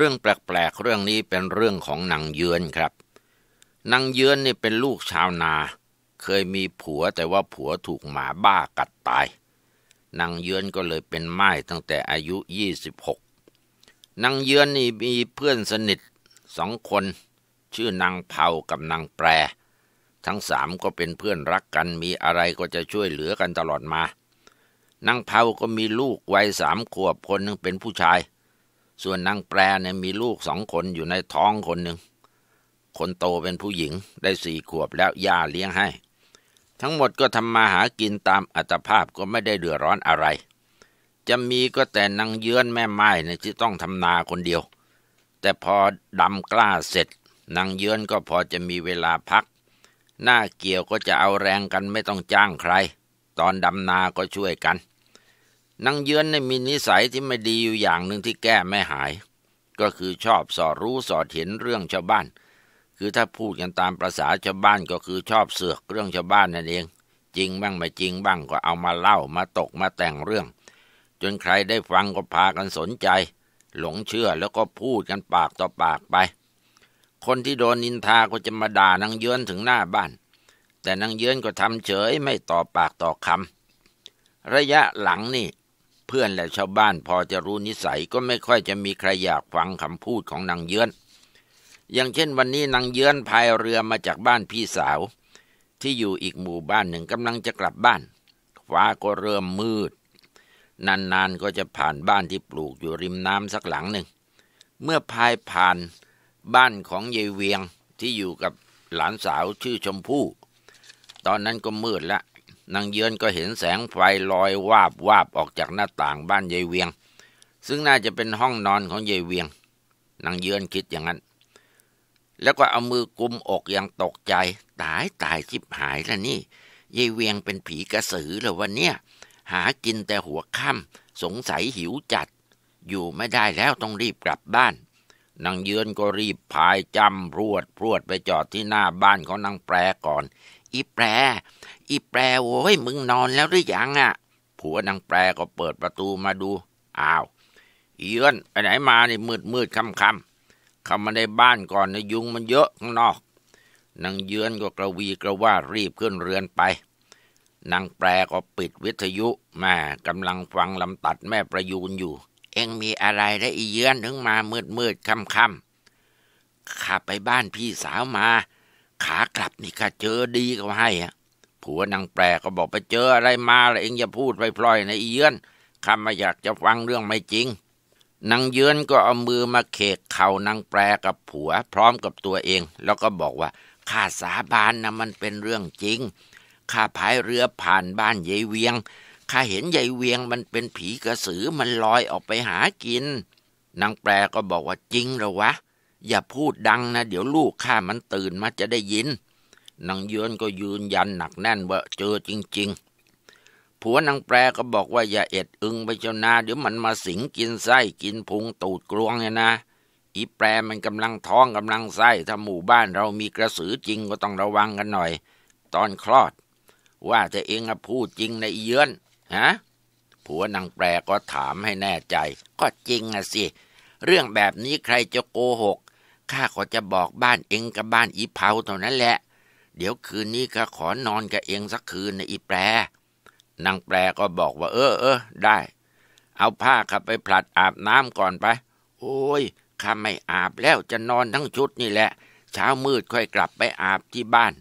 เรื่องแปลกๆ เรื่องนี้เป็นเรื่องของนางเยือนครับ นางเยือนนี่เป็นลูกชาวนา เคยมีผัวแต่ว่าผัวถูกหมาบ้ากัดตาย นางเยือนก็เลยเป็นไม้ตั้งแต่อายุ26นางเยือนนี่มีเพื่อนสนิทสองคน ชื่อนางเผากับนางแปร ทั้งสามก็เป็นเพื่อนรักกันมีอะไรก็จะช่วยเหลือกันตลอดมา นางเผาก็มีลูกวัยสามขวบคนนึงเป็นผู้ชายส่วนนางแปรเนี่ยมีลูกสองคนอยู่ในท้องคนหนึ่งคนโตเป็นผู้หญิง ได้สี่ขวบแล้วย่าเลี้ยงให้ ทั้งหมดก็ทำมาหากินตามอัตภาพก็ไม่ได้เดือดร้อนอะไร จะมีก็แต่นางเยื้อนแม่ไม้เนี่ยที่ต้องทำนาคนเดียว แต่พอดำกล้าเสร็จนางเยื้อนก็พอจะมีเวลาพัก หน้าเกี่ยวก็จะเอาแรงกันไม่ต้องจ้างใคร ตอนดำนาก็ช่วยกันนางเยือนในมีนิสัยที่ไม่ดีอยู่อย่างหนึ่งที่แก้ไม่หาย ก็คือชอบสอดรู้สอดเห็นเรื่องชาวบ้าน คือถ้าพูดกันตามประษาชาวบ้านก็คือชอบเสือกเรื่องชาวบ้านนั่นเอง จริงบ้างไม่จริงบ้างก็เอามาเล่ามาตกมาแต่งเรื่อง จนใครได้ฟังก็พากันสนใจ หลงเชื่อแล้วก็พูดกันปากต่อปากไป คนที่โดนนินทาก็จะมาด่านางเยือนถึงหน้าบ้าน แต่นางเยือนก็ทำเฉยไม่ต่อปากต่อคำระยะหลังนี่เพื่อนและชาวบ้านพอจะรู้นิสัยก็ไม่ค่อยจะมีใครอยากฟังคำพูดของนางเยื้อน อย่างเช่นวันนี้นางเยื้อนพายเรือมาจากบ้านพี่สาว ที่อยู่อีกหมู่บ้านหนึ่งกำลังจะกลับบ้านฟ้าก็เริ่มมืดนานๆก็จะผ่านบ้านที่ปลูกอยู่ริมน้ำสักหลังหนึ่ง เมื่อพายผ่านบ้านของยายเวียงที่อยู่กับหลานสาวชื่อชมพู่ตอนนั้นก็มืดละนางเยือนก็เห็นแสงไฟลอยวาบวาบออกจากหน้าต่างบ้านยายเวียง ซึ่งน่าจะเป็นห้องนอนของยายเวียงนางเยือนคิดอย่างนั้น แล้วก็เอามือกุมอกอย่างตกใจ ตายตายชิบหายแล้วนี่ยายเวียงเป็นผีกระสือเหรอวันเนี้ยหากินแต่หัวค่ำสงสัยหิวจัด อยู่ไม่ได้แล้วต้องรีบกลับบ้าน นางเยือนก็รีบพายจำรวดพรวดไปจอดที่หน้าบ้านของนางแปรก่อนอีแปร อีแปรโว้ยมึงนอนแล้วหรือยังอ่ะ ผัวนางแปรก็เปิดประตูมาดู อ้าวเยือนไปไหนมานี่มืดมืดค่ำค่ำเข้ามาในบ้านก่อนนะยุงมันเยอะข้างนอกนางเยือนก็กระวีกระว่ารีบขึ้นเรือนไปนางแปรก็ปิดวิทยุแม่กำลังฟังลำตัดแม่ประยูนอยู่ เอ็งมีอะไรได้อีเยือนถึงมามืดมืดค่ำค่ำข้าไปบ้านพี่สาวมาขากลับนี่ข้าเจอดีก็ให้ฮะผัวนางแปรก็บอกไปเจออะไรมาแล้วเองอย่าพูดไปพลอยนะเยือนข้าไม่อยากจะฟังเรื่องไม่จริงนางเยือนก็เอามือมาเขกเข่านางแปรกับผัวพร้อมกับตัวเอง แล้วก็บอกว่าข้าสาบานนะมันเป็นเรื่องจริงข้าพายเรือผ่านบ้านยายเวียงข้าเห็นยายเวียงมันเป็นผีกระสือมันลอยออกไปหากินนางแปรก็บอกว่าจริงหรอวะอย่าพูดดังนะเดี๋ยวลูกข้ามันตื่นมาจะได้ยินนางเยือนก็ยืนยันหนักแน่นว่าเจอจริงๆ ผัวนางแปรก็บอกว่าอย่าเอ็ดอึงไปเจ้านาเดี๋ยวมันมาสิงกินไส้กินพุงตูดกลวงเนี่ยนะอีแปรมันกำลังท้องกำลังไส้ถ้าหมู่บ้านเรามีกระสือจริงก็ต้องระวังกันหน่อย ตอนคลอด ว่าจะเองอะพูดจริงในเยือนฮะผัวนางแปรก็ถามให้แน่ใจก็จริงอะสิเรื่องแบบนี้ใครจะโกหกข้าก็จะบอกบ้านเองกับบ้านอีเผาเท่านั้นแหละ เดี๋ยวคืนนี้ข้าขอนอนกับเองสักคืนนะอีแปร นางแปรก็บอกว่าเออเออได้ เอาผ้าข้าไปผลัดอาบน้ำก่อนไป โอ้ยข้าไม่อาบแล้วจะนอนทั้งชุดนี่แหละ เช้ามืดค่อยกลับไปอาบที่บ้าน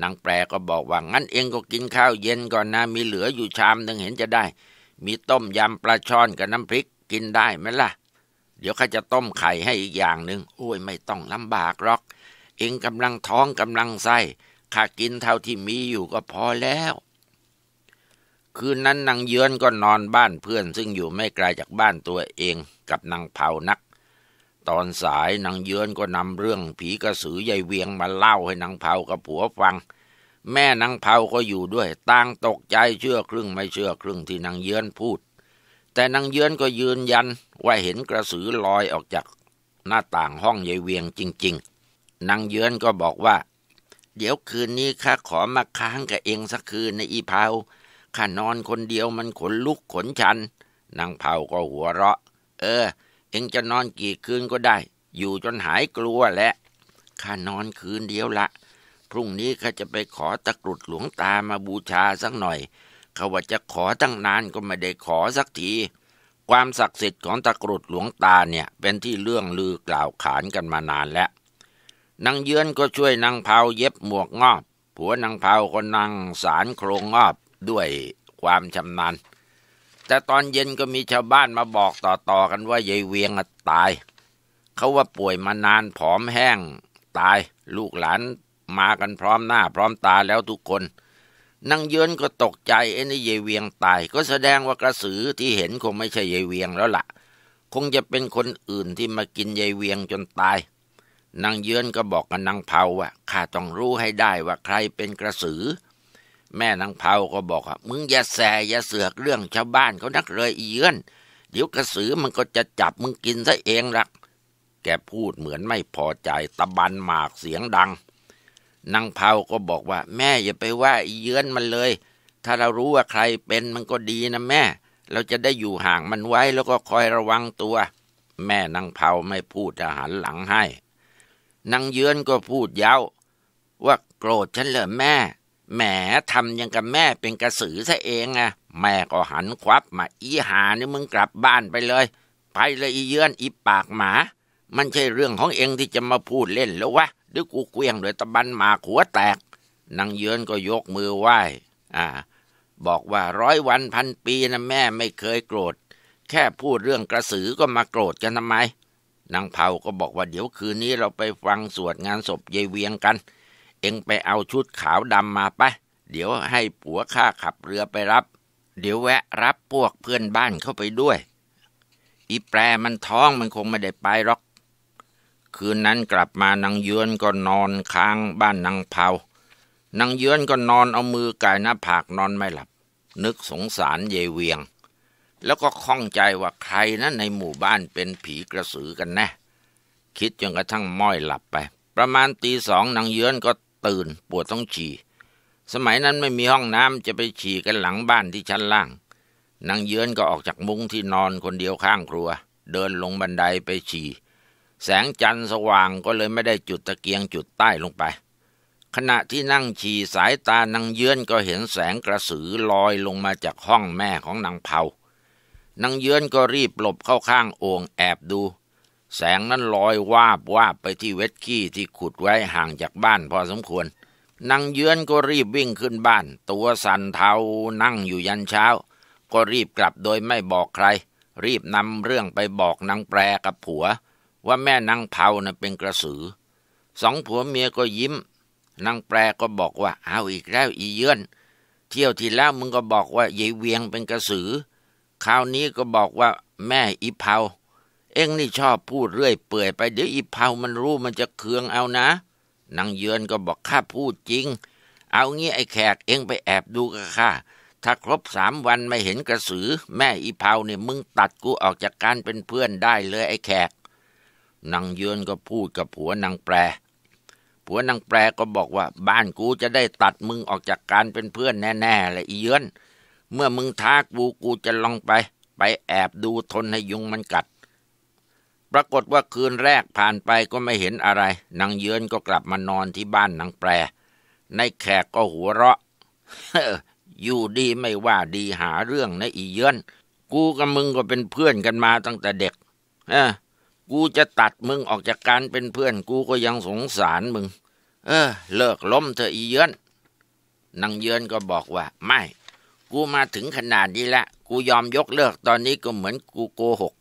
นางแปรก็บอกว่างั้นเองก็กินข้าวเย็นก่อนนะ มีเหลืออยู่ชามหนึ่งเห็นจะได้ มีต้มยำปลาช่อนกับน้ำพริกกินได้ไหมล่ะเดี๋ยวข้าจะต้มไข่ให้อีกอย่างหนึ่งโอ้ยไม่ต้องลำบากหรอก เองกำลังท้องกำลังไส้ข้ากินเท่าที่มีอยู่ก็พอแล้ว คืนนั้นนางเยือนก็นอนบ้านเพื่อนซึ่งอยู่ไม่ไกลาจากบ้านตัวเอง กับนางเผานัก ตอนสายนางเยือนก็นำเรื่อง ผีกระสือยายเวียงมาเล่าให้นางเผากับผัวฟัง แม่นางเผาก็อยู่ด้วยต่างตกใจเชื่อครึ่งไม่เชื่อครึ่งที่นางเยือนพูดแต่นางเยือนก็ยืนยันว่าเห็นกระสือลอยออกจากหน้าต่างห้องยายเวียงจริงๆ นางเยือนก็บอกว่า เดี๋ยวคืนนี้ข้าขอมาค้างกับเองสักคืนในอีเผาข้านอนคนเดียวมันขนลุกขนชัน นางเผาก็หัวเราะ เออเองจะนอนกี่คืนก็ได้ อยู่จนหายกลัวแหละข้านอนคืนเดียวละพรุ่งนี้ข้าจะไปขอตะกรุดหลวงตามาบูชาสักหน่อยเขาว่าจะขอตั้งนานก็ไม่ได้ขอสักที ความศักดิ์สิทธิ์ของตะกรุดหลวงตาเนี่ยเป็นที่เรื่องลือกล่าวขานกันมานานแล้วนางเยือนก็ช่วยนางเผาเย็บหมวกงอบผัวนางเผาก็นั่งสารโครงงอบด้วยความชำนาญ แต่ตอนเย็นก็มีชาวบ้านมาบอกต่อๆกันว่ายายเวียงตาย เขาว่าป่วยมานานผอมแห้งตายลูกหลานมากันพร้อมหน้าพร้อมตาแล้วทุกคนนางเยือนก็ตกใจไอ้นี่เยเวียงตายก็แสดงว่ากระสือที่เห็นคงไม่ใช่เยเวียงแล้วละ่ะ คงจะเป็นคนอื่นที่มากินเยเวียงจนตายนางเยือนก็บอกกับนางเผาว่าข้าต้องรู้ให้ได้ว่าใครเป็นกระสือ แม่นางเผาก็บอกว่า มึงอย่าแสอย่าเสือกเรื่องชาวบ้านเขานักเลยเยือนเดี๋ยวกระสือมันก็จะจับมึงกินซะเองล่ะแกพูดเหมือนไม่พอใจ ตะบันหมากเสียงดังนางเผาก็บอกว่าแม่อย่าไปว่าเยื้อนมันเลย ถ้าเรารู้ว่าใครเป็นมันก็ดีนะแม่ เราจะได้อยู่ห่างมันไว้แล้วก็คอยระวังตัว แม่นางเผาไม่พูดหันหลังให้นางเยื้อนก็พูดเย้า ว่าโกรธฉันเหรอแม่ แหมทำยังกับแม่เป็นกระสือซะเองอะแม่ก็หันควับมาอีหานี่มึงกลับบ้านไปเลยไปเลยอีเยือนอีปากหมา มันใช่เรื่องของเองที่จะมาพูดเล่นแล้ววะเดี๋ยวกูเกวียงโดยตะบันหมากหัวแตกนางเยือนก็ยกมือไหว้ อ่า บอกว่าร้อยวันพันปีนะแม่ไม่เคยโกรธแค่พูดเรื่องกระสือก็มาโกรธกันทำไมนางเผาก็บอกว่าเดี๋ยวคืนนี้เราไปฟังสวดงานศพยายเวียงกัน เอ็งไปเอาชุดขาวดำมาปะเดี๋ยวให้ผัวข้าขับเรือไปรับ เดี๋ยวแวะรับพวกเพื่อนบ้านเข้าไปด้วย อีแปรมันท้องมันคงไม่ได้ไปหรอกคืนนั้นกลับมา นางเยือนก็นอนค้างบ้านนางเผานางเยือนก็นอนเอามือกายหน้าผากนอนไม่หลับ นึกสงสารเยเวียง แล้วก็ข้องใจว่าใครนะในหมู่บ้านเป็นผีกระสือกันแนะ่คิดจนกระทั่งม้อยหลับไป ประมาณตีสองนางเยือนก็ตื่น ปวดต้องฉี่สมัยนั้นไม่มีห้องน้ำจะไปฉี่กันหลังบ้านที่ชั้นล่าง นางเยือนก็ออกจากมุ้งที่นอนคนเดียวข้างครัว เดินลงบันไดไปฉี่แสงจันทร์สว่างก็เลยไม่ได้จุดตะเกียงจุดใต้ลงไป ขณะที่นั่งฉี่สายตานางเยื้อนก็เห็นแสงกระสือลอยลงมาจากห้องแม่ของนางเผานางเยื้อนก็รีบหลบเข้าข้างโอ่งแอบดู แสงนั้นลอยวาบวาบไปที่เวทขี้ที่ขุดไว้ห่างจากบ้านพอสมควรนางเยื้อนก็รีบวิ่งขึ้นบ้าน ตัวสั่นเทานั่งอยู่ยันเช้า ก็รีบกลับโดยไม่บอกใคร รีบนำเรื่องไปบอกนางแปรกับผัวว่าแม่นางเผานะ่ะเป็นกระสือ สองผัวเมียก็ยิ้ม นางแปรก็บอกว่า เอาอีกแล้วอีเยือน เที่ยวที่แล้วมึงก็บอกว่ายายเวียงเป็นกระสือ คราวนี้ก็บอกว่า แม่อีเผา เอ็งนี่ชอบพูดเรื่อย เปื่อยไปเดี๋ยวอีเผามันรู้มันจะเคืองเอานะ นางเยือนก็บอกข้าพูดจริง เอางี้ไอ้แขกเอ็งไปแอบดูกับข้าถ้าครบสามวันไม่เห็นกระสือ แม่อีเผาเนี่ยมึงตัดกูออกจากการเป็นเพื่อนได้ เลยไอ้แขกนางเยือนก็พูดกับผัวนางแปร ผัวนางแปรก็บอกว่า บ้านกูจะได้ตัดมึงออกจากการเป็นเพื่อนแน่ๆและอีเยือน เมื่อมึงท้ากูกูจะลองไป ไปแอบดูทนให้ยุงมันกัด ปรากฏว่าคืนแรกผ่านไปก็ไม่เห็นอะไรนางเยือนก็กลับมานอนที่บ้านนางแปร ในแขกก็หัวเราะอยู่ดีไม่ว่าดีหาเรื่องนะอีเยือน กูกับมึงก็เป็นเพื่อนกันมาตั้งแต่เด็ก เออกูจะตัดมึงออกจากการเป็นเพื่อนกูก็ยังสงสารมึง เออ เลิกล้มเธออีเยือน นางเยือนก็บอกว่า ไม่ กูมาถึงขนาดนี้ละ กูยอมยกเลิกตอนนี้ก็เหมือนกูโกหก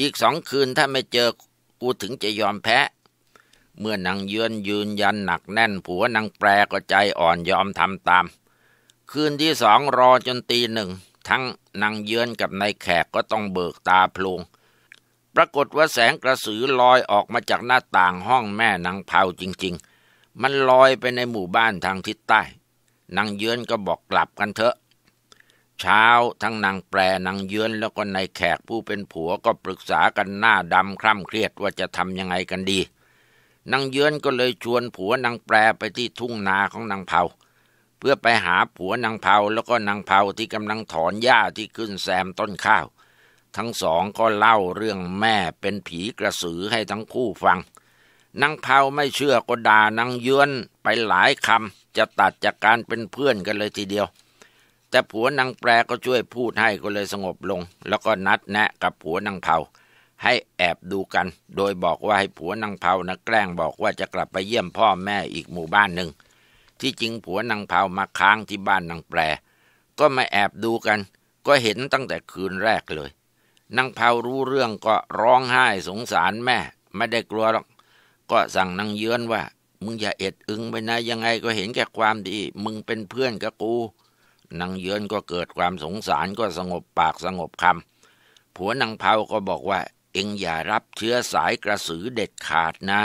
อีกสองคืนถ้าไม่เจอกูถึงจะยอมแพ้ เมื่อนางเยือนยืนยันหนักแน่นผัวนางแปรก็ใจอ่อนยอมทำตาม คืนที่สองรอจนตีหนึ่งทั้งนางเยือนกับนายแขกก็ต้องเบิกตาพลงปรากฏว่าแสงกระสือลอยออกมาจากหน้าต่างห้องแม่นางเผาจริง ๆ มันลอยไปในหมู่บ้านทางทิศใต้ นางเยือนก็บอกกลับกันเถอะ เช้าทั้งนางแปรนางเยือนแล้วก็นายแขกผู้เป็นผัวก็ปรึกษากันหน้าดำคร่ำเครียดว่าจะทำยังไงกันดี นางเยือนก็เลยชวนผัวนางแปรไปที่ทุ่งนาของนางเผาเพื่อไปหาผัวนางเผาแล้วก็นางเผาที่กำลังถอนหญ้าที่ขึ้นแซมต้นข้าวทั้งสองก็เล่าเรื่องแม่เป็นผีกระสือให้ทั้งคู่ฟัง นางเผาไม่เชื่อก็ด่านางเยือนไปหลายคำจะตัดจากการเป็นเพื่อนกันเลยทีเดียว แต่ผัวนางแปรก็ช่วยพูดให้ก็เลยสงบลง แล้วก็นัดแนะกับผัวนางเผา ให้แอบดูกัน โดยบอกว่าให้ผัวนางเผานะแกล้งบอกว่าจะกลับไปเยี่ยมพ่อแม่อีกหมู่บ้านหนึ่ง ที่จริงผัวนางเผามาค้างที่บ้านนางแปร ก็มาแอบดูกัน ก็เห็นตั้งแต่คืนแรกเลยนางเผารู้เรื่องก็ร้องไห้สงสารแม่ ไม่ได้กลัวหรอกก็สั่งนางเยือนว่า มึงอย่าเอ็ดอึงไปนะยังไงก็เห็นแก่ความดี มึงเป็นเพื่อนกับกู นางเยือนก็เกิดความสงสารก็สงบปากสงบคำผัวนางเผาก็บอกว่า เอ็งอย่ารับเชื้อสายกระสือเด็ดขาดนะ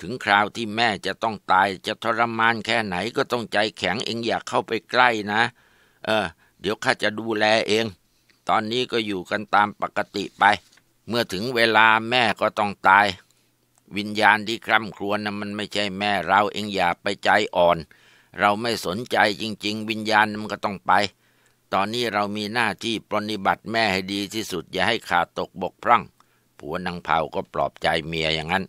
ถึงคราวที่แม่จะต้องตายจะทรมานแค่ไหนก็ต้องใจแข็งเอ็งอย่าเข้าไปใกล้นะ เออ เดี๋ยวข้าจะดูแลเองตอนนี้ก็อยู่กันตามปกติไป เมื่อถึงเวลาแม่ก็ต้องตาย วิญญาณที่คร่ำครวญนะมันไม่ใช่แม่เราเองอย่าไปใจอ่อน เราไม่สนใจจริง ๆ วิญญาณมันก็ต้องไป ตอนนี้เรามีหน้าที่ปรนิบัติแม่ให้ดีที่สุดอย่าให้ขาดตกบกพร่องผัวนางเผาก็ปลอบใจเมียอย่างนั้น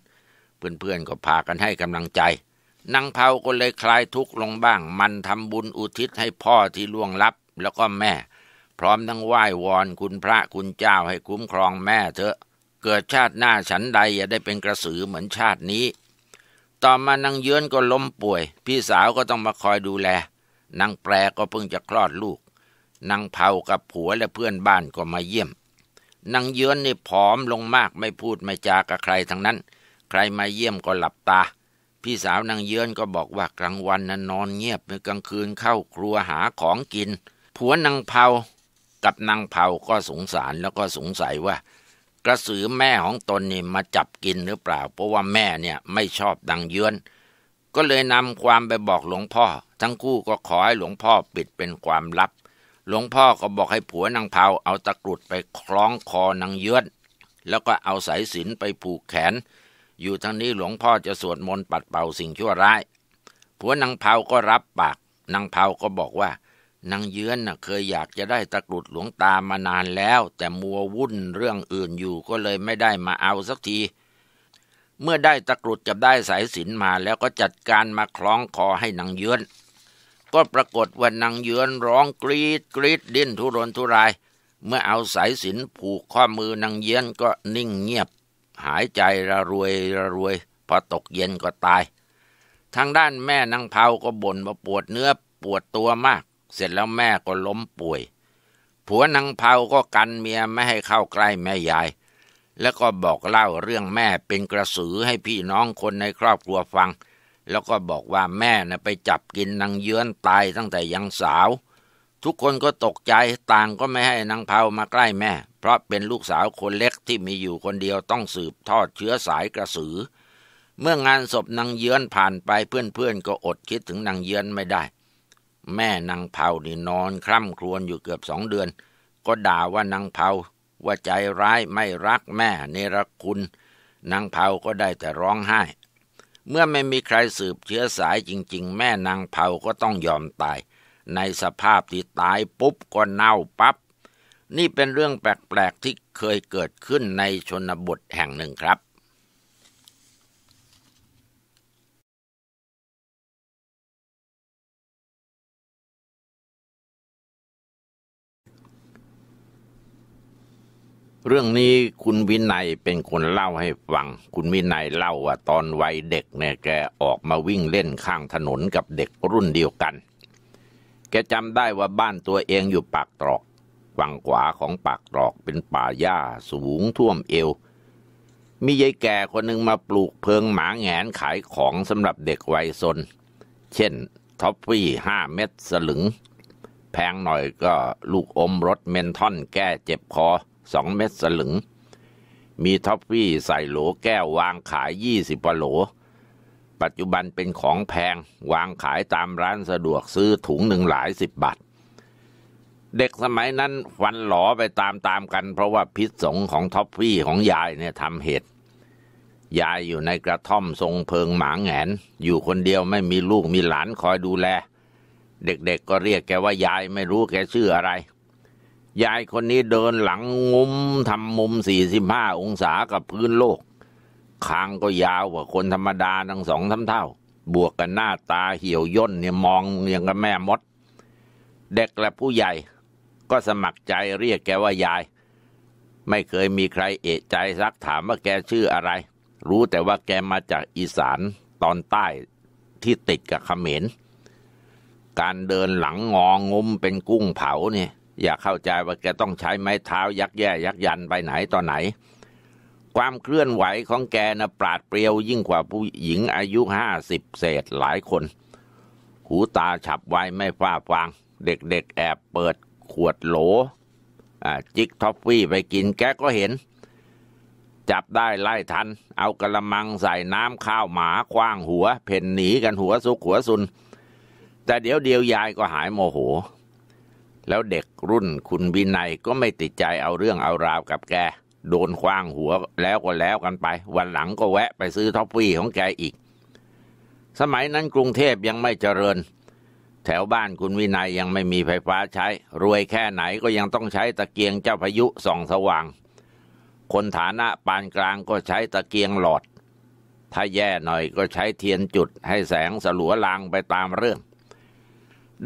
เพื่อนๆก็พากันให้กำลังใจนางเผาก็เลยคลายทุกข์ลงบ้าง มันทำบุญอุทิศให้พ่อที่ล่วงลับแล้วก็แม่พร้อมทั้งไหว้วอนคุณพระคุณเจ้าให้คุ้มครองแม่เถอะ เกิดชาติหน้าฉันใดอย่าได้เป็นกระสือเหมือนชาตินี้ ต่อมานางเยือนก็ล้มป่วย พี่สาวก็ต้องมาคอยดูแล นางแปรก็เพิ่งจะคลอดลูก นางเผากับผัวและเพื่อนบ้านก็มาเยี่ยม นางเยือนนี่ผอมลงมากไม่พูดไม่จากับใครทั้งนั้น ใครมาเยี่ยมก็หลับตา พี่สาวนางเยือนก็บอกว่ากลางวันนั้นนอนเงียบกลางคืนเข้าครัวหาของกิน ผัวนางเผากับนางเผาก็สงสารแล้วก็สงสัยว่า กระสือแม่ของตนนี่มาจับกินหรือเปล่าเพราะว่าแม่เนี่ยไม่ชอบดังเยือน ก็เลยนำความไปบอกหลวงพ่อ ทั้งคู่ก็ขอให้หลวงพ่อปิดเป็นความลับ หลวงพ่อก็บอกให้ผัวนางเผาเอาตะกรุดไปคล้องคอนางเยือน แล้วก็เอาสายสิลไปผูกแขน อยู่ทั้งนี้หลวงพ่อจะสวดมนต์ปัดเป่าสิ่งชั่วร้ายผัวนางเผาก็รับปากนางเผาก็บอกว่านางเยื้อนน่ะ เคยอยากจะได้ตะกรุดหลวงตามานานแล้ว แต่มัววุ่นเรื่องอื่นอยู่ก็เลยไม่ได้มาเอาสักที เมื่อได้ตะกรุดจับได้สายสินมาแล้วก็จัดการมาคล้องคอให้นางเยื้อน ก็ปรากฏว่านางเยื้อนร้องกรีด กรีดดิ้นทุรนทุราย เมื่อเอาสายสินผูกข้อมือนางเยื้อนก็นิ่งเงียบ หายใจระรวยระรวยพอตกเย็นก็ตาย ทางด้านแม่นางเผาก็บ่นว่าปวดเนื้อปวดตัวมากเสร็จแล้วแม่ก็ล้มป่วย ผัวนางเผาก็กันเมียไม่ให้เข้าใกล้แม่ยาย แล้วก็บอกเล่าเรื่องแม่เป็นกระสือให้พี่น้องคนในครอบครัวฟัง แล้วก็บอกว่าแม่นะไปจับกินนางเยือนตายตั้งแต่ยังสาว ทุกคนก็ตกใจต่างก็ไม่ให้นางเผามาใกล้แม่ เพราะเป็นลูกสาวคนเล็กที่มีอยู่คนเดียวต้องสืบทอดเชื้อสายกระสือ เมื่องานศพนางเยือนผ่านไปเพื่อนๆ ก็อดคิดถึงนางเยือนไม่ได้แม่นางเผานี่นอนคร่ำครวญอยู่เกือบสองเดือน ก็ด่าว่านางเผาว่าใจร้ายไม่รักแม่เนรคุณนางเผาก็ได้แต่ร้องไห้ เมื่อไม่มีใครสืบเชื้อสายจริง ๆ แม่นางเผาก็ต้องยอมตาย ในสภาพที่ตายปุ๊บก็เน่าปับ๊บนี่เป็นเรื่องแปลกๆที่เคยเกิดขึ้นในชนบทแห่งหนึ่งครับเรื่องนี้คุณวินัยเป็นคนเล่าให้ฟัง คุณวินัยเล่าว่าตอนวัยเด็กเนี่ยแกออกมาวิ่งเล่นข้างถนนกับเด็กรุ่นเดียวกัน แกจำได้ว่าบ้านตัวเองอยู่ปากตรอก ฝั่งขวาของปากตรอกเป็นป่าหญ้าสูงท่วมเอว มียายแก่คนหนึ่งมาปลูกเพิงหมาแงนขายของสำหรับเด็กวัยซน เช่นท็อฟฟี่ห้าเม็ดสลึง แพงหน่อยก็ลูกอมรสเมนทอนแก้เจ็บคอสองเม็ดสลึง มีท็อฟฟี่ใส่โหลแก้ววางขายยี่สิบโหลปัจจุบันเป็นของแพงวางขายตามร้านสะดวกซื้อถุงหนึ่งหลายสิบบาทเด็กสมัยนั้นฟันหลอไปตามตามกัน เพราะว่าพิษสงของท็อฟฟี่ของยายเนี่ยทำเหตุ ยายอยู่ในกระท่อมทรงเพิงหมาแงนอยู่คนเดียวไม่มีลูกมีหลานคอยดูแล เด็กๆกก็เรียกแกว่ายายไม่รู้แกชื่ออะไรยายคนนี้เดินหลังงุ้มทำมุมสี่สิบห้าองศากับพื้นโลกคางก็ยาวกว่าคนธรรมดา ทั้งสองทั้เท่า บวกกันหน้าตาเหี่ยวย่นเนี่ยมองอย่างกับแม่มด เด็กและผู้ใหญ่ ก็สมัครใจเรียกแกว่ายาย ไม่เคยมีใครเอะใจซักถามว่าแกชื่ออะไร รู้แต่ว่าแกมาจากอีสานตอนใต้ที่ติดกับขเขมร การเดินหลังงองมเป็นกุ้งเผาเนี่ยอย่าเข้าใจว่าแกต้องใช้ไม้เท้ายักแย่ ยักยันไปไหนต่อไหน ความเคลื่อนไหวของแกนะปราดเปรียวยิ่งกว่าผู้หญิงอายุห้าสิบเศษหลายคน หูตาฉับไวไม่ฟ้าฟาง เด็ก ๆ แอบเปิดขวดโหลจิกท็อฟฟี่ไปกินแกก็เห็น จับได้ไล่ทัน เอากระมังใส่น้ำข้าวหมาคว้างหัว เพ่นหนีกันหัวซุกหัวซุน แต่เดี๋ยวเดียวยายก็หายโมโหแล้วเด็กรุ่นคุณวินัยก็ไม่ติดใจเอาเรื่องเอาราวกับแก โดนคว้างหัวแล้วก็แล้วกันไป วันหลังก็แวะไปซื้อท็อปฟี่ของแกอีก สมัยนั้นกรุงเทพยังไม่เจริญ แถวบ้านคุณวินัยยังไม่มีไฟฟ้าใช้ รวยแค่ไหนก็ยังต้องใช้ตะเกียงเจ้าพายุส่องสว่าง คนฐานะปานกลางก็ใช้ตะเกียงหลอด ถ้าแย่หน่อยก็ใช้เทียนจุดให้แสงสลัวลางไปตามเรื่อง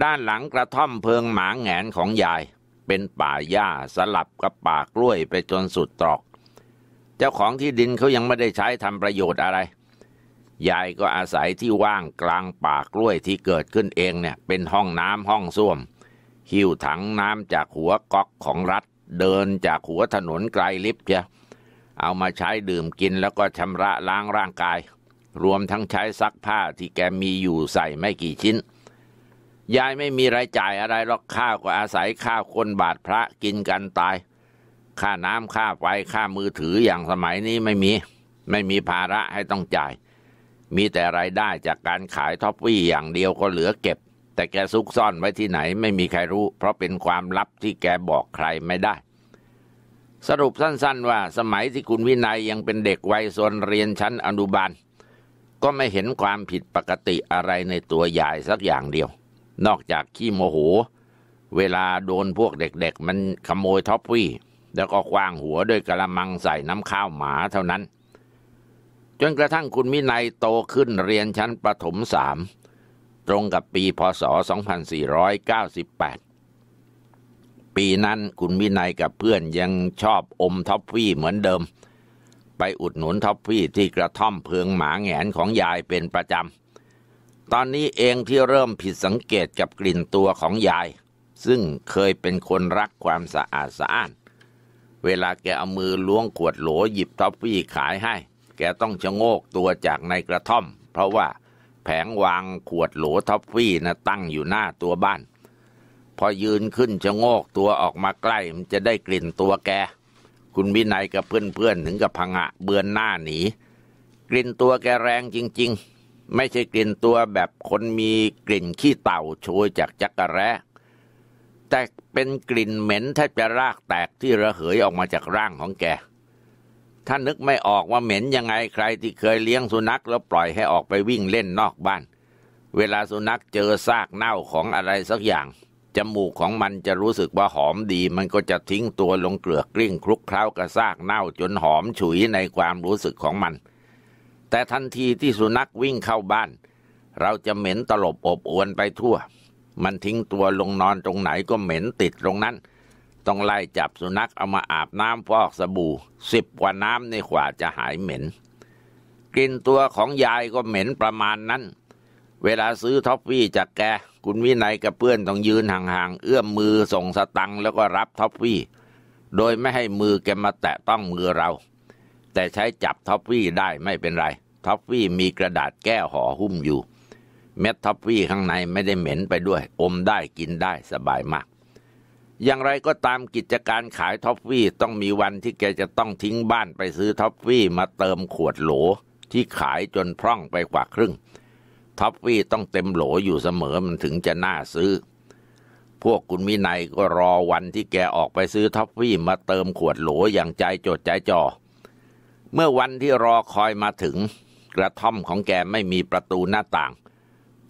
ด้านหลังกระท่อมเพิงหมาแงนของยาย เป็นป่าหญ้าสลับกับป่ากล้วยไปจนสุดตรอก เจ้าของที่ดินเขายังไม่ได้ใช้ทำประโยชน์อะไรยายก็อาศัยที่ว่างกลางป่ากล้วยที่เกิดขึ้นเองเนี่ยเป็นห้องน้ำห้องส้วม หิ้วถังน้ำจากหัวก๊อกของรัฐ เดินจากหัวถนนไกลลิฟต์จะเอามาใช้ดื่มกินแล้วก็ชำระล้างร่างกาย รวมทั้งใช้ซักผ้าที่แกมีอยู่ใส่ไม่กี่ชิ้นยายไม่มีรายจ่ายอะไรหรอกข้าวก็อาศัยข้าวคนบาทพระกินกันตาย ค่าน้ำค่าไฟค่ามือถืออย่างสมัยนี้ไม่มี ไม่มีภาระให้ต้องจ่าย มีแต่รายได้จากการขายท็อปวี่อย่างเดียวก็เหลือเก็บ แต่แกซุกซ่อนไว้ที่ไหนไม่มีใครรู้ เพราะเป็นความลับที่แกบอกใครไม่ได้ สรุปสั้นๆว่าสมัยที่คุณวินัยยังเป็นเด็กวัยโซนเรียนชั้นอนุบาล ก็ไม่เห็นความผิดปกติอะไรในตัวยายสักอย่างเดียวนอกจากขี้โมโห เวลาโดนพวกเด็กๆ มันขโมยท็อปฟี่ แล้วก็ควางหัวด้วยกระมังใส่น้ำข้าวหมาเท่านั้น จนกระทั่งคุณมินัยโตขึ้นเรียนชั้นประถมสามตรงกับปีพศ 2498 ปีนั้นคุณมินัยกับเพื่อนยังชอบอมท็อปฟี่เหมือนเดิม ไปอุดหนุนท็อปฟี่ที่กระท่อมเพิงหมาแงนของยายเป็นประจำตอนนี้เองที่เริ่มผิดสังเกตกับกลิ่นตัวของยายซึ่งเคยเป็นคนรักความสะอาดสะอ้าน เวลาแกเอามือล้วงขวดโหลหยิบท็อฟฟี่ขายให้ แกต้องชะโงกตัวจากในกระท่อม เพราะว่า แผงวางขวดโหลท็อฟฟี่นะตั้งอยู่หน้าตัวบ้าน พอยืนขึ้นชะโงกตัวออกมาใกล้มันจะได้กลิ่นตัวแกคุณวินัยกับเพื่อนๆถึงกับพังะ เบือนหน้าหนี กลิ่นตัวแกแรงจริง ๆไม่ใช่กลิ่นตัวแบบคนมีกลิ่นขี้เต่าโชยจากจักระแร้แต่เป็นกลิ่นเหม็นแทบจะรากแตกที่ระเหยออกมาจากร่างของแกท่านึกไม่ออกว่าเหม็นยังไงใครที่เคยเลี้ยงสุนัข แล้วปล่อยให้ออกไปวิ่งเล่นนอกบ้าน เวลาสุนัขเจอซากเน่าของอะไรสักอย่างจมูกของมันจะรู้สึกว่าหอมดี มันก็จะทิ้งตัวลงเกลือกกลิ้งคลุกเคล้ากับซากเน่าจนหอมฉุยในความรู้สึกของมันแต่ทันทีที่สุนัขวิ่งเข้าบ้าน เราจะเหม็นตลบอบอวนไปทั่ว มันทิ้งตัวลงนอนตรงไหนก็เหม็นติดตรงนั้นต้องไล่จับสุนัขเอามาอาบน้ำฟอกสบู่สิบกว่าน้ำในขวาจะหายเหม็นกลิ่นตัวของยายก็เหม็นประมาณนั้น เวลาซื้อท็อฟฟี่จากแกคุณวินัยกับเพื่อนต้องยืนห่างๆเอื้อมมือส่งสตังค์แล้วก็รับท็อฟฟี่โดยไม่ให้มือแกมาแตะต้องมือเรา แต่ใช้จับท็อฟฟี่ได้ไม่เป็นไรท็อฟฟี่มีกระดาษแก้วห่อหุ้มอยู่เม็ดท็อฟฟี่ข้างในไม่ได้เหม็นไปด้วยอมได้กินได้สบายมาก อย่างไรก็ตามกิจการขายท็อฟฟี่ต้องมีวันที่แกจะต้องทิ้งบ้านไปซื้อท็อฟฟี่มาเติมขวดโหล ที่ขายจนพร่องไปกว่าครึ่งท็อฟฟี่ต้องเต็มโหลอยู่เสมอมันถึงจะน่าซื้อพวกคุณมินายก็รอวันที่แกออกไปซื้อท็อฟฟี่มาเติมขวดโหลอย่างใจจดใจจ่อเมื่อวันที่รอคอยมาถึงกระท่อมของแกไม่มีประตูหน้าต่าง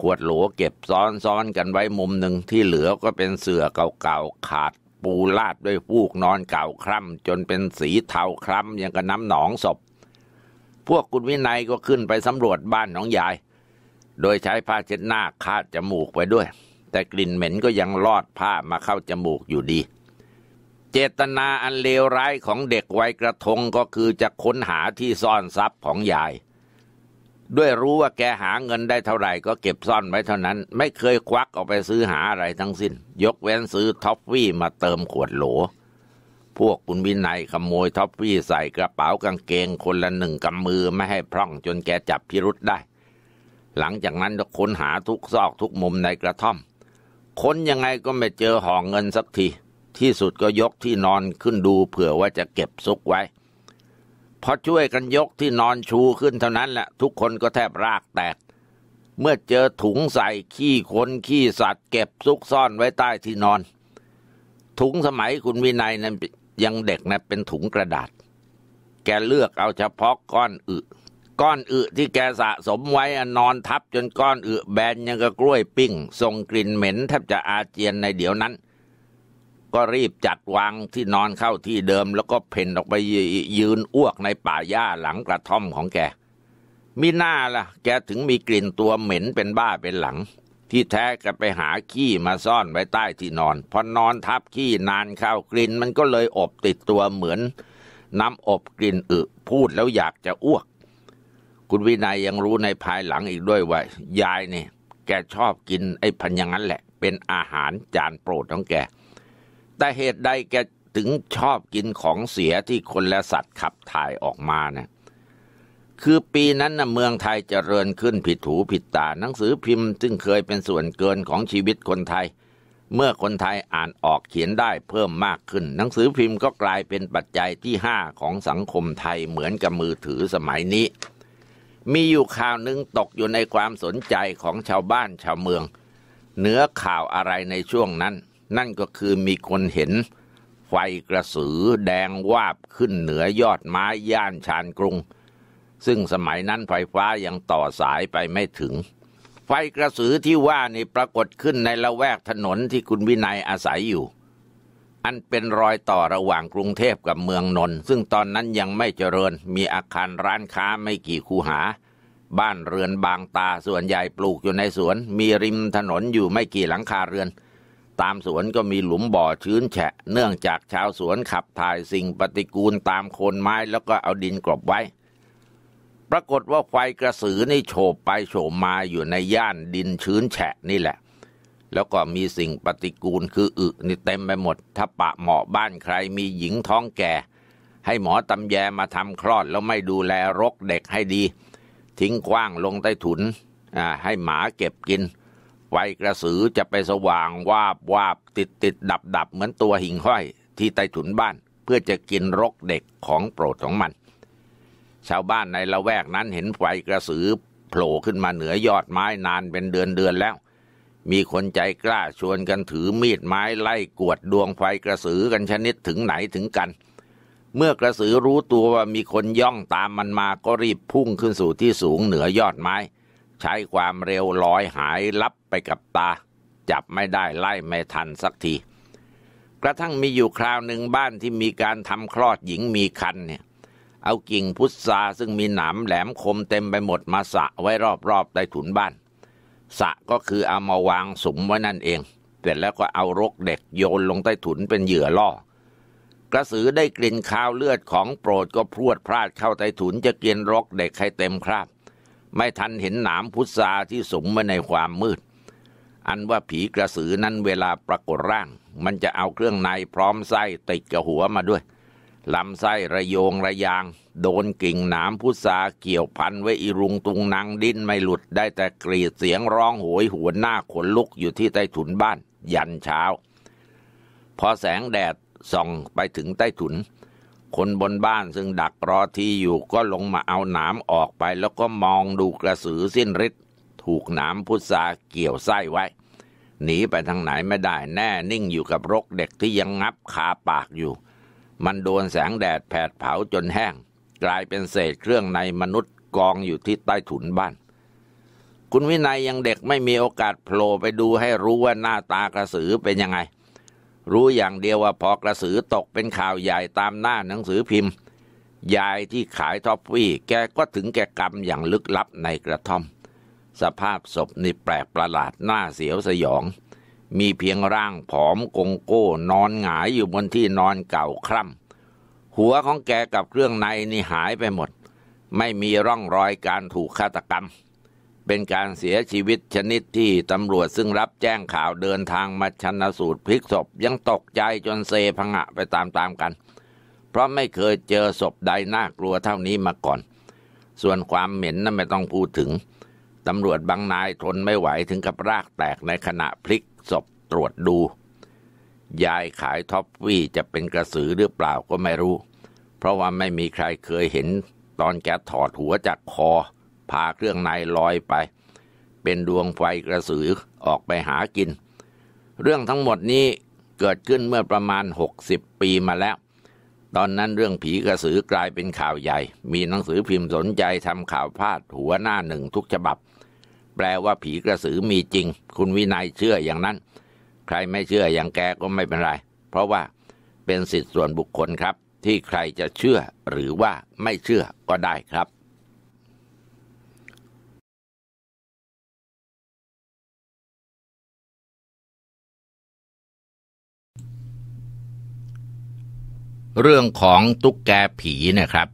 ขวดหลวเก็บซ้อนๆกันไว้มุมหนึ่งที่เหลือก็เป็นเสื่อเก่าๆ ขาดปูลาดด้วยฟูกนอนเก่าคร่ำจนเป็นสีเทาคร่ำอย่างกับน้ำหนองศพ พวกคุณวินัยก็ขึ้นไปสำรวจบ้านน้องยาย โดยใช้ผ้าเช็ดหน้าคาดจมูกไว้ด้วย แต่กลิ่นเหม็นก็ยังลอดผ้ามาเข้าจมูกอยู่ดี เจตนาอันเลวร้ายของเด็กวัยกระทงก็คือจะค้นหาที่ซ่อนทรัพย์ของยายด้วยรู้ว่าแกหาเงินได้เท่าไหร่ก็เก็บซ่อนไว้เท่านั้น ไม่เคยควักออกไปซื้อหาอะไรทั้งสิน้น ยกเว้นซื้อท็อฟฟี่มาเติมขวดโหลพวกคุณวินัยขโมยท็อฟฟี่ใส่กระเป๋ากางเกงคนละหนึ่งกำมือไม่ให้พร่องจนแกจับพิรุษได้ หลังจากนั้นก็ค้นหาทุกซอกทุกมุมในกระท่อมค้นยังไงก็ไม่เจอห่องเงินสักที ที่สุดก็ยกที่นอนขึ้นดู เผื่อว่าจะเก็บซุกไว้พอช่วยกันยกที่นอนชูขึ้นเท่านั้นแหละทุกคนก็แทบรากแตก เมื่อเจอถุงใส่ขี้คนขี้สัตว์เก็บซุกซ่อนไว้ใต้ที่นอน ถุงสมัยคุณวินัยนั้นยังเด็กนะเป็นถุงกระดาษ แกเลือกเอาเฉพาะก้อนอึก้อนอึที่แกสะสมไว้อนอนทับจนก้อนอึแบนยังกระกล้วยปิ้งส่งกลิ่นเหม็นแทบจะอาเจียนในเดี๋ยวนั้นก็รีบจัดวางที่นอนเข้าที่เดิมแล้วก็เพ่นออกไปยืนอ้วกในป่าหญ้าหลังกระท่อมของแก มีหน้าละ่ะแกถึงมีกลิ่นตัวเหม็นเป็นบ้าเป็นหลัง ที่แท้ก็ไปหาขี้มาซ่อนไว้ใต้ที่นอน พอนอนทับขี้นานเข้ากลิ่นมันก็เลยอบติดตัวเหมือนน้ำอบกลิ่นอึ พูดแล้วอยากจะอ้วก คุณวินัยยังรู้ในภายหลังอีกด้วยว่ายายเนี่ยแกชอบกินไอ้พันยังนั้นแหละ เป็นอาหารจานโปรดของแกแต่เหตุใดแกถึงชอบกินของเสียที่คนและสัตว์ขับถ่ายออกมาเนี่ยคือปีนั้นนะเมืองไทยจเจริญขึ้นผิดถูผิดตา หนังสือพิมพ์ ซึ่งเคยเป็นส่วนเกินของชีวิตคนไทย เมื่อคนไทยอ่านออกเขียนได้เพิ่มมากขึ้น หนังสือพิมพ์ก็กลายเป็นปัจจัยที่ห้าของสังคมไทยเหมือนกับมือถือสมัยนี้ มีอยู่ข่าวหนึ่งตกอยู่ในความสนใจของชาวบ้านชาวเมือง เนื้อข่าวอะไรในช่วงนั้นนั่นก็คือมีคนเห็นไฟกระสือแดงวาบขึ้นเหนือยอดไม้ย่านชานกรุง ซึ่งสมัยนั้นไฟฟ้ายังต่อสายไปไม่ถึง ไฟกระสือที่ว่านี่ปรากฏขึ้นในละแวกถนนที่คุณวินัยอาศัยอยู่ อันเป็นรอยต่อระหว่างกรุงเทพกับเมืองนนท์ซึ่งตอนนั้นยังไม่เจริญมีอาคารร้านค้าไม่กี่คูหา บ้านเรือนบางตาส่วนใหญ่ปลูกอยู่ในสวน มีริมถนนอยู่ไม่กี่หลังคาเรือนตามสวนก็มีหลุมบ่อชื้นแฉะ เนื่องจากชาวสวนขับถ่ายสิ่งปฏิกูลตามโคนไม้ แล้วก็เอาดินกรบไว้ ปรากฏว่าไฟกระสือนี่โฉบไปโฉบมาอยู่ในย่านดินชื้นแฉะนี่แหละ แล้วก็มีสิ่งปฏิกูลคืออึนี่เต็มไปหมดถ้าปะเหมาะบ้านใครมีหญิงท้องแก่ ให้หมอตำแยมาทำคลอดแล้วไม่ดูแลรกเด็กให้ดี ทิ้งกว้างลงใต้ถุนให้หมาเก็บกินไฟกระสือจะไปสว่างวาบวาบติดติดดับดับเหมือนตัวหิ่งห้อยที่ใต้ถุนบ้านเพื่อจะกินรกเด็กของโปรดของมัน ชาวบ้านในละแวกนั้นเห็นไฟกระสือโผล่ขึ้นมาเหนือยอดไม้นานเป็นเดือนเดือนแล้ว มีคนใจกล้าชวนกันถือมีดไม้ไล่กวดดวงไฟกระสือกันชนิดถึงไหนถึงกัน เมื่อกระสือรู้ตัวว่ามีคนย่องตามมันมาก็รีบพุ่งขึ้นสู่ที่สูงเหนือยอดไม้ใช้ความเร็วลอยหายลับไปกับตา จับไม่ได้ไล่ไม่ทันสักที กระทั่งมีอยู่คราวหนึ่งบ้านที่มีการทำคลอดหญิงมีคันเนี่ยเอากิ่งพุทราซึ่งมีหนามแหลมคมเต็มไปหมดมาสะไว้รอบๆใต้ถุนบ้าน สะก็คือเอามาวางสมไว้นั่นเองเสร็จแล้วก็เอารกเด็กโยนลงใต้ถุนเป็นเหยื่อล่อกระสือได้กลิ่นคาวเลือดของโปรดก็พรวดพลาดเข้าใต้ถุนจะเกียนรกเด็กให้เต็มครับไม่ทันเห็นหนามพุทราที่สมมาในความมืด อันว่าผีกระสือนั้นเวลาปรากฏร่าง มันจะเอาเครื่องในพร้อมไส้ติดกับหัวมาด้วยลำไส้ระโยงระยาง โดนกิ่งหนามพุทราเกี่ยวพันไว้อีรุงตุงนังดิ้นไม่หลุดได้แต่กรีดเสียงร้องโหยหวนหน้าขนลุกอยู่ที่ใต้ถุนบ้าน ยันเช้า พอแสงแดดส่องไปถึงใต้ถุนคนบนบ้านซึ่งดักรอที่อยู่ก็ลงมาเอาหนามออกไปแล้วก็มองดูกระสือสิ้นฤทธิ์ถูกหนามพุทราเกี่ยวไส้ไว้ หนีไปทางไหนไม่ได้แน่นิ่งอยู่กับรกเด็กที่ยังงับคาปากอยู่ มันโดนแสงแดดแผดเผาจนแห้งกลายเป็นเศษเครื่องในมนุษย์กองอยู่ที่ใต้ถุนบ้าน คุณวินัยยังเด็กไม่มีโอกาสโผล่ไปดูให้รู้ว่าหน้าตากระสือเป็นยังไงรู้อย่างเดียวว่าพอกระสือตกเป็นข่าวใหญ่ตามหน้าหนังสือพิมพ์ ยายที่ขายท็อฟฟี่แกก็ถึงแกกรรมอย่างลึกลับในกระท่อม สภาพศพนี่แปลกประหลาดหน้าเสียวสยอง มีเพียงร่างผอมกงโก้นอนหงายอยู่บนที่นอนเก่าคร่ำหัวของแกกับเครื่องในนี่หายไปหมด ไม่มีร่องรอยการถูกฆาตกรรมเป็นการเสียชีวิตชนิดที่ตำรวจซึ่งรับแจ้งข่าวเดินทางมาชันสูตรพลิกศพยังตกใจจนเซพังะไปตามๆกัน เพราะไม่เคยเจอศพใดน่ากลัวเท่านี้มาก่อน ส่วนความเหม็นนั้นไม่ต้องพูดถึง ตำรวจบางนายทนไม่ไหวถึงกับรากแตกในขณะพลิกศพตรวจดู ยายขายท็อปวี่จะเป็นกระสือหรือเปล่าก็ไม่รู้เพราะว่าไม่มีใครเคยเห็นตอนแกถอดหัวจากคอพาเครื่องในลอยไป เป็นดวงไฟกระสือออกไปหากิน เรื่องทั้งหมดนี้เกิดขึ้นเมื่อประมาณ60ปีมาแล้ว ตอนนั้นเรื่องผีกระสือกลายเป็นข่าวใหญ่ มีหนังสือพิมพ์สนใจทำข่าวพาดหัวหน้าหนึ่งทุกฉบับ แปลว่าผีกระสือมีจริง คุณวินัยเชื่ออย่างนั้น ใครไม่เชื่ออย่างแกก็ไม่เป็นไร เพราะว่าเป็นสิทธิส่วนบุคคลครับ ที่ใครจะเชื่อหรือว่าไม่เชื่อก็ได้ครับเรื่องของตุ๊กแกผีนะครับ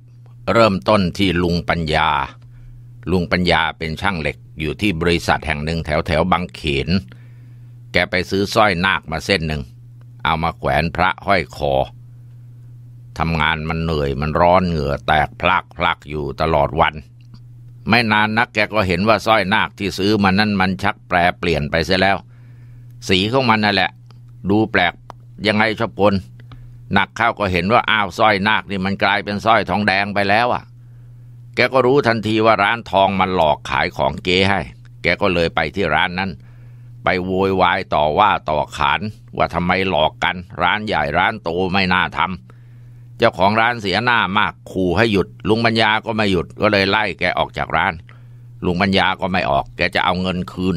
เริ่มต้นที่ลุงปัญญา ลุงปัญญาเป็นช่างเหล็ก อยู่ที่บริษัทแห่งหนึ่งแถวแถวบางเขน แกไปซื้อสร้อยนาคมาเส้นหนึ่ง เอามาแขวนพระห้อยคอทำงานมันเหนื่อยมันร้อนเหงื่อแตกพลักพลักอยู่ตลอดวัน ไม่นานนัก แกก็เห็นว่าสร้อยนาคที่ซื้อ มานั่นมันชักแปรเปลี่ยนไปเสียแล้ว สีของมันนั่นแหละ ดูแปลกยังไงชอบคนหนักเข้าก็เห็นว่าอ้าวสร้อยนาคนี่มันกลายเป็นสร้อยทองแดงไปแล้วอ่ะ แกก็รู้ทันทีว่าร้านทองมันหลอกขายของเก๊ให้ แกก็เลยไปที่ร้านนั้น ไปโวยวายต่อว่าต่อขาน ว่าทำไมหลอกกัน ร้านใหญ่ร้านโตไม่น่าทำเจ้าของร้านเสียหน้ามากขู่ให้หยุด ลุงบัญญาก็ไม่หยุด ก็เลยไล่แกออกจากร้าน ลุงบัญญาก็ไม่ออก แกจะเอาเงินคืน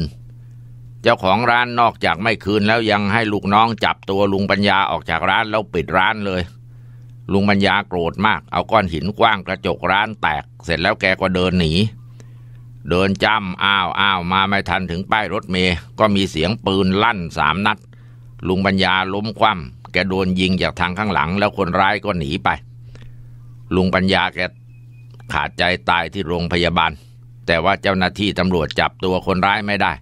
เจ้าของร้านนอกจากไม่คืนแล้วยังให้ลูกน้องจับตัวลุงปัญญาออกจากร้านแล้วปิดร้านเลย ลุงปัญญาโกรธมาก เอาก้อนหินกว้างกระจกร้านแตก เสร็จแล้วแกก็เดินหนี เดินจ้ำ อ้าวอ้าวมาไม่ทันถึงป้ายรถเมย์ก็มีเสียงปืนลั่นสามนัด ลุงปัญญาล้มคว่ำแกโดนยิงจากทางข้างหลังแล้วคนร้ายก็หนีไป ลุงปัญญาแกขาดใจตายที่โรงพยาบาล แต่ว่าเจ้าหน้าที่ตำรวจจับตัวคนร้ายไม่ได้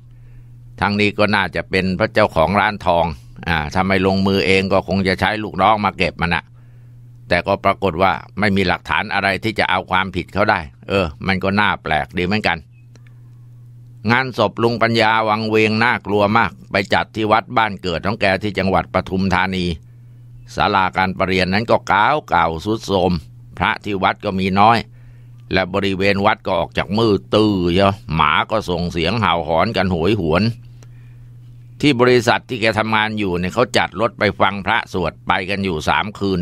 ทางนี้ก็น่าจะเป็นพระเจ้าของร้านทอง อ่าทาไมลงมือเองก็คงจะใช้ลูกน้องมาเก็บมันอะแต่ก็ปรากฏว่าไม่มีหลักฐานอะไรที่จะเอาความผิดเขาได้ เออ มันก็น่าแปลกดีเหมือนกัน งานศพลุงปัญญาวังเวงน่ากลัวมาก ไปจัดที่วัดบ้านเกิดของแกที่จังหวัดปทุมธานีศาลาการประเรียนนั้นก็เก่าเก่าสุดโทมพระที่วัดก็มีน้อย และบริเวณวัดก็ออกจากมือตื้อเยอะหมาก็ส่งเสียงเห่าหอนกันหวยหวนที่บริษัทที่แกทำงานอยู่ เนี่ยเขาจัดรถไปฟังพระสวดไปกันอยู่สามคืน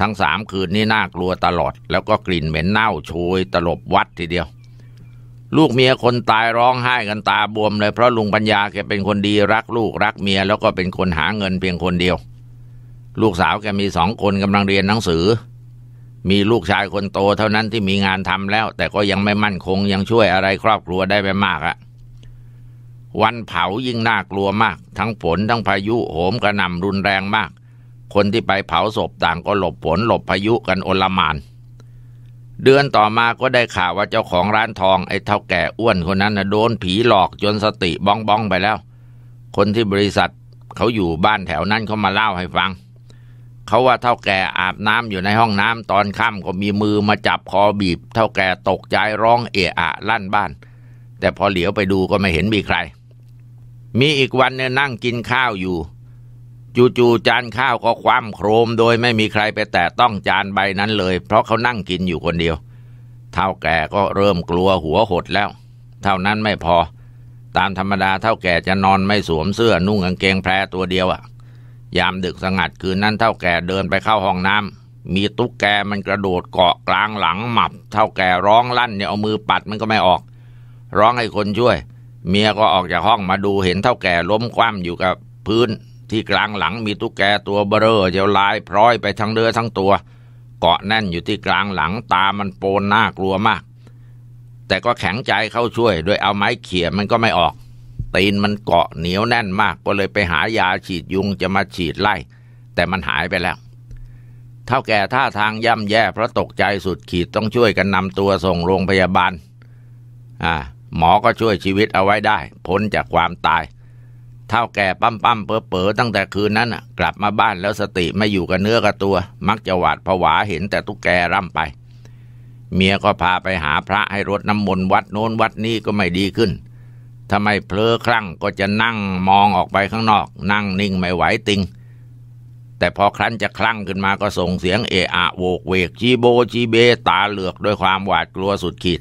ทั้งสามคืนนี่น่ากลัวตลอด แล้วก็กลิ่นเหม็นเน่าโชย ตลบวัดทีเดียว ลูกเมียคนตายร้องไห้กันตาบวมเลย เพราะลุงปัญญาแกเป็นคนดี รักลูกรักเมียแล้วก็เป็นคนหาเงินเพียงคนเดียว ลูกสาวแกมีสองคนกำลังเรียนหนังสือ มีลูกชายคนโตเท่านั้นที่มีงานทำแล้ว แต่ก็ยังไม่มั่นคงยังช่วยอะไรครอบครัวได้ไม่มากอะ่ะวันเผายิ่งน่ากลัวมาก ทั้งฝนทั้งพายุโหมกระหน่ำรุนแรงมาก คนที่ไปเผาศพต่างก็หลบฝนหลบพายุกันโอลมาน เดือนต่อมาก็ได้ข่าวว่าเจ้าของร้านทอง ไอ้เท่าแก่อ้วนคนนั้นนะโดนผีหลอกจนสติบ้องบ้องไปแล้ว คนที่บริษัท เขาอยู่บ้านแถวนั้นเขามาเล่าให้ฟัง เขาว่าเท่าแก่อาบน้ำอยู่ในห้องน้ำตอนค่าก็มีมือมาจับคอบีบเท่าแก่ตกใจร้องเอะอะลั่นบ้าน แต่พอเหลียวไปดูก็ไม่เห็นมีใครมีอีกวันเนี่ยนั่งกินข้าวอยู่ จู่ๆจานข้าวก็คว่ำโครมโดยไม่มีใครไปแตะต้องจานใบนั้นเลย เพราะเขานั่งกินอยู่คนเดียวเท่าแก่ก็เริ่มกลัวหัวหดแล้ว เท่านั้นไม่พอ ตามธรรมดาเท่าแก่จะนอนไม่สวมเสื้อนุ่งกางเกงแพรตัวเดียวอะยามดึกสงัดคืนนั้นเท่าแก่เดินไปเข้าห้องน้ำมีตุ๊กแกมันกระโดดเกาะกลางหลังหมับเท่าแก่ร้องลั่นเนี่ยเอามือปัดมันก็ไม่ออก ร้องให้คนช่วยเมียก็ออกจากห้องมาดูเห็น เท่าแก่ล้มคว่ำอยู่กับพื้นที่กลางหลังมีตุ๊กแกตัวเบ้อเจ้าลาย พร้อยไปทั้งเรือทั้งตัว เกาะแน่นอยู่ที่กลางหลังตามันโปนน่ากลัวมาก แต่ก็แข็งใจเข้าช่วยโดยเอาไม้เขี่ยมันก็ไม่ออก ตีนมันเกาะเหนียวแน่นมาก ก็เลยไปหายาฉีดยุงจะมาฉีดไล่ แต่มันหายไปแล้ว เท่าแก่ท่าทางย่ำแย่เพราะตกใจสุดขีดต้องช่วยกันนำตัวส่งโรงพยาบาล อ่าหมอก็ช่วยชีวิตเอาไว้ได้ พ้นจากความตาย เท่าแก่ปั้มปั้มเป๋อเป๋อตั้งแต่คืนนั้น กลับมาบ้านแล้วสติไม่อยู่กับเนื้อกับตัว มักจะหวาดผวาเห็นแต่ตุ๊กแกร่ำไป เมียก็พาไปหาพระให้รดน้ำมนต์วัดโน้นวัดนี้ก็ไม่ดีขึ้นถ้าไม่เพลอคลั่งก็จะนั่งมองออกไปข้างนอก นั่งนิ่งไม่ไหวติง แต่พอครั้นจะคลั่งขึ้นมาก็ส่งเสียงเอะอะโวกเวกชีโบชีเบตาเหลือกด้วยความหวาดกลัวสุดขีด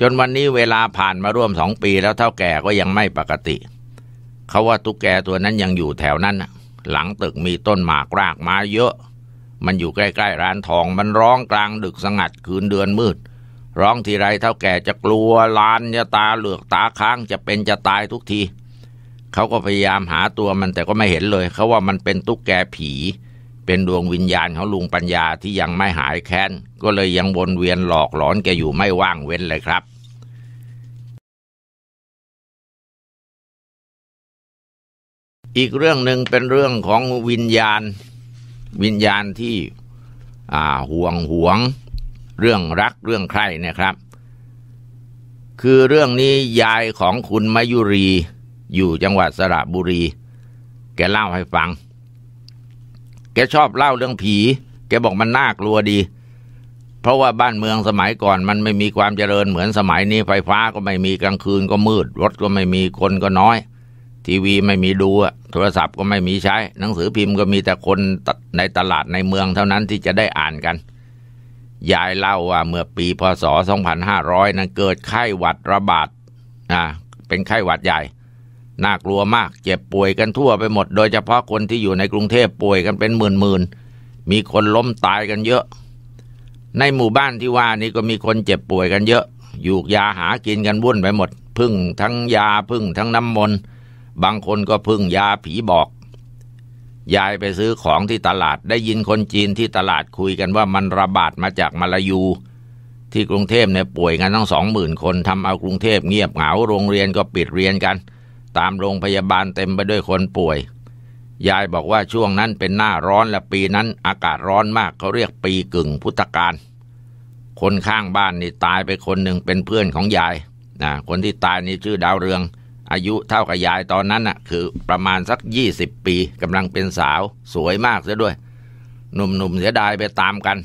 จนวันนี้เวลาผ่านมาร่วมสองปีแล้วเท่าแก่ก็ยังไม่ปกติ เขาว่าตุ๊กแกตัวนั้นยังอยู่แถวนั้น หลังตึกมีต้นหมากรากไม้เยอะ มันอยู่ใกล้ๆร้านทอง มันร้องกลางดึกสงัดคืนเดือนมืด ร้องทีไรเท่าแก่จะกลัวลานจะตาเหลือกตาค้างจะเป็นจะตายทุกที เขาก็พยายามหาตัวมันแต่ก็ไม่เห็นเลย เขาว่ามันเป็นตุ๊กแกผี เป็นดวงวิญญาณของลุงปัญญาที่ยังไม่หายแค้น ก็เลยยังวนเวียนหลอกหลอนแกอยู่ไม่ว่างเว้นเลยครับอีกเรื่องหนึ่งเป็นเรื่องของวิญญาณ วิญญาณที่ห่วงห่วงเรื่องรักเรื่องใครนะครับ คือเรื่องนี้ยายของคุณมายุรีอยู่จังหวัดสระบุรี แกเล่าให้ฟัง แกชอบเล่าเรื่องผี แกบอกมันน่ากลัวดี เพราะว่าบ้านเมืองสมัยก่อนมันไม่มีความเจริญเหมือนสมัยนี้ไฟฟ้าก็ไม่มีกลางคืนก็มืดรถก็ไม่มีคนก็น้อยทีวีไม่มีดูอะโทรศัพท์ก็ไม่มีใช้ หนังสือพิมพ์ก็มีแต่คนในตลาดในเมืองเท่านั้นที่จะได้อ่านกัน ยายเล่าว่า เมื่อปีพศ2500 นั้นเกิดไข้หวัดระบาดนะเป็นไข้หวัดใหญ่ น่ากลัวมากเจ็บป่วยกันทั่วไปหมด โดยเฉพาะคนที่อยู่ในกรุงเทพป่วยกันเป็นหมื่นหมีคนล้มตายกันเยอะ ในหมู่บ้านที่ว่านี้ก็มีคนเจ็บป่วยกันเยอะอยู่ยาหากินกันวุ่นไปหมด พึ่งทั้งยาพึ่ง ทั้งน้ำมนต์บางคนก็พึ่งยาผีบอก ยายไปซื้อของที่ตลาดได้ยินคนจีนที่ตลาดคุยกันว่ามันระบาดมาจากมาลายูที่กรุงเทพเนี่ยป่วยกันทั้งสองหมื่นคนทำเอากรุงเทพเงียบเหงาโรงเรียนก็ปิดเรียนกัน ตามโรงพยาบาลเต็มไปด้วยคนป่วย ยายบอกว่าช่วงนั้นเป็นหน้าร้อนและปีนั้นอากาศร้อนมากเขาเรียกปีกึ่งพุทธกาลคนข้างบ้านนี่ตายไปคนหนึ่งเป็นเพื่อนของยายนะคนที่ตายนี่ชื่อดาวเรืองอายุเท่ากับยายตอนนั้นน่ะคือประมาณสักยี่สิบปีกำลังเป็นสาวสวยมากเสียด้วย หนุ่มๆเสียดายไปตามกัน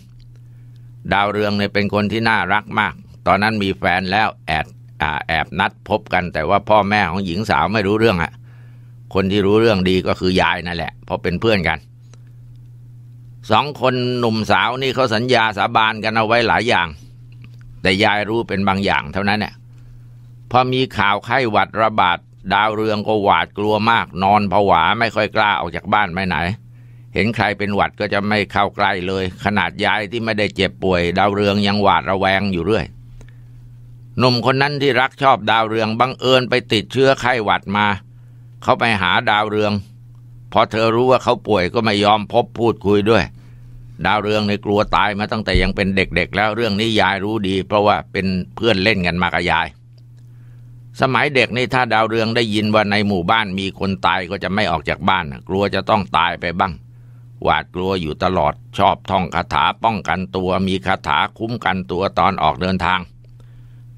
ดาวเรืองเนี่ยเป็นคนที่น่ารักมาก ตอนนั้นมีแฟนแล้วแอบแอบนัด พบกันแต่ว่าพ่อแม่ของหญิงสาวไม่รู้เรื่องอะคนที่รู้เรื่องดีก็คือยายนั่นแหละเพราะเป็นเพื่อนกันสองคนหนุ่มสาวนี่เขาสัญญาสาบานกันเอาไว้หลายอย่าง แต่ยายรู้เป็นบางอย่างเท่านั้นเนี่ยพอมีข่าวไข้หวัดระบาดดาวเรืองก็หวาดกลัวมาก นอนผวาไม่ค่อยกล้าออกจากบ้านไปไหน เห็นใครเป็นหวัดก็จะไม่เข้าใกล้เลย ขนาดยายที่ไม่ได้เจ็บป่วยดาวเรืองยังหวาดระแวงอยู่เรื่อยหนุ่มคนนั้นที่รักชอบดาวเรืองบังเอิญไปติดเชื้อไข้หวัดมา เขาไปหาดาวเรือง พอเธอรู้ว่าเขาป่วยก็ไม่ยอมพบพูดคุยด้วย ดาวเรืองในกลัวตายมาตั้งแต่ยังเป็นเด็กๆแล้วเรื่องนี้ยายรู้ดี เพราะว่าเป็นเพื่อนเล่นกันมากับยายสมัยเด็กนี่ถ้าดาวเรืองได้ยินว่าในหมู่บ้านมีคนตายก็จะไม่ออกจากบ้านกลัวจะต้องตายไปบ้าง หวาดกลัวอยู่ตลอด ชอบท่องคาถาป้องกันตัวมีคาถาคุ้มกันตัวตอนออกเดินทาง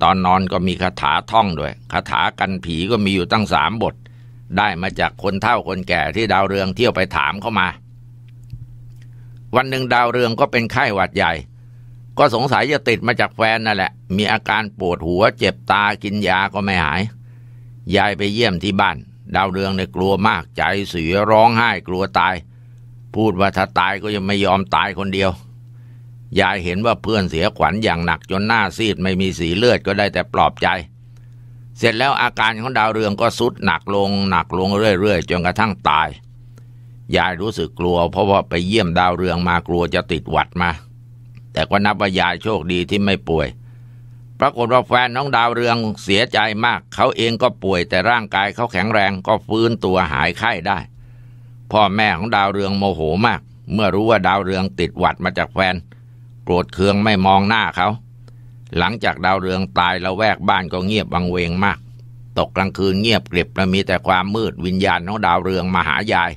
ตอนนอนก็มีคาถาท่องด้วยคาถากันผีก็มีอยู่ตั้งสามบท ได้มาจากคนเฒ่าคนแก่ที่ดาวเรืองเที่ยวไปถามเข้ามา วันหนึ่งดาวเรืองก็เป็นไข้หวัดใหญ่ก็สงสัยจะติดมาจากแฟนนั่นแหละ มีอาการปวดหัว เจ็บตากินยาก็ไม่หาย ยายไปเยี่ยมที่บ้านดาวเรืองเนี่ยกลัวมากใจเสียร้องไห้กลัวตาย พูดว่าถ้าตายก็ยังไม่ยอมตายคนเดียว ยายเห็นว่าเพื่อนเสียขวัญอย่างหนักจนหน้าซีดไม่มีสีเลือดก็ได้แต่ปลอบใจ เสร็จแล้วอาการของดาวเรืองก็สุดหนักลงหนักลงเรื่อย ๆ จนกระทั่งตาย ยายรู้สึกกลัวเพราะว่าไปเยี่ยมดาวเรืองมากลัวจะติดหวัดมาแต่ก็นับว่ายายโชคดีที่ไม่ป่วย ปรากฏว่าแฟนน้องดาวเรืองเสียใจมาก เขาเองก็ป่วยแต่ร่างกายเขาแข็งแรงก็ฟื้นตัวหายไข้ได้ พ่อแม่ของดาวเรืองโมโหมาก เมื่อรู้ว่าดาวเรืองติดหวัดมาจากแฟน โกรธเคืองไม่มองหน้าเขา หลังจากดาวเรืองตายลวแวกบ้านก็เงียบวังเวงมาก ตกกลางคืนเงียบกริบและมีแต่ความมืดวิญญาณน้องดาวเรืองมาหายาย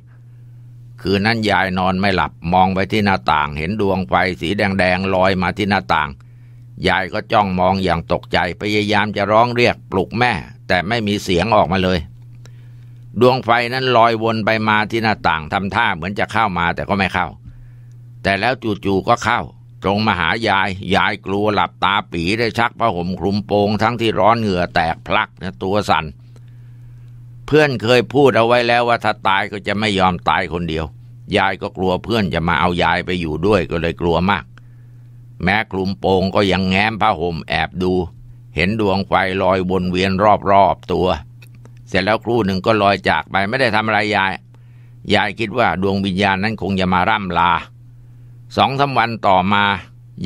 คืนนั้นยายนอนไม่หลับมองไปที่หน้าต่าง เห็นดวงไฟสีแดงๆลอยมาที่หน้าต่าง ยายก็จ้องมองอย่างตกใจพยายามจะร้องเรียกปลุกแม่ แต่ไม่มีเสียงออกมาเลย ดวงไฟนั้นลอยวนไปมาที่หน้าต่างทำท่าเหมือนจะเข้ามาแต่ก็ไม่เข้า แต่แล้วจู่ๆก็เข้า ตรงมาหายายยายกลัวหลับตาปีได้ชักผ้าห่มคลุมโปงทั้งที่ร้อนเหงื่อแตกพลักตัวสัน่นพื่อนเคยพูดเอาไว้แล้วว่าถ้าตายก็จะไม่ยอมตายคนเดียว ยายก็กลัวเพื่อนจะมาเอายายไปอยู่ด้วยก็เลยกลัวมาก แม้กลุ่มโปงก็ยังแง้มผ้าห่ม แอบดู เห็นดวงไฟลอยวนเวียนรอบๆตัว เสร็จแล้วครู่หนึ่งก็ลอยจากไปไม่ได้ทำอะไรยาย ยายคิดว่าดวงวิญญาณนั้นคงจะมาร่ำลาสองสาวันต่อมา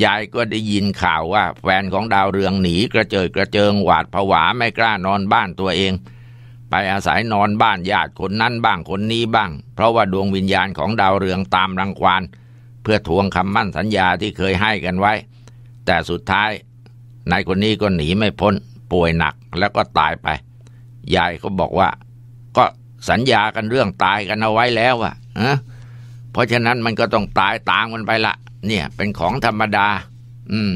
ยายก็ได้ยินข่าวว่า แฟนของดาวเรืองหนีกระเจิดกระเจิงหวาดผวาไม่กล้านอนบ้านตัวเองไปอาศัยนอนบ้านญาติคนนั้นบ้างคนนี้บ้าง เพราะว่าดวงวิญญาณของดาวเรืองตามรังควาน เพื่อทวงคำมั่นสัญญาที่เคยให้กันไว้ แต่สุดท้ายนายคนนี้ก็หนีไม่พ้นป่วยหนักแล้วก็ตายไปยายก็บอกว่า ก็สัญญากันเรื่องตายกันเอาไว้แล้วอะเพราะฉะนั้นมันก็ต้องตายตามกันไปละเนี่ยเป็นของธรรมดา อืม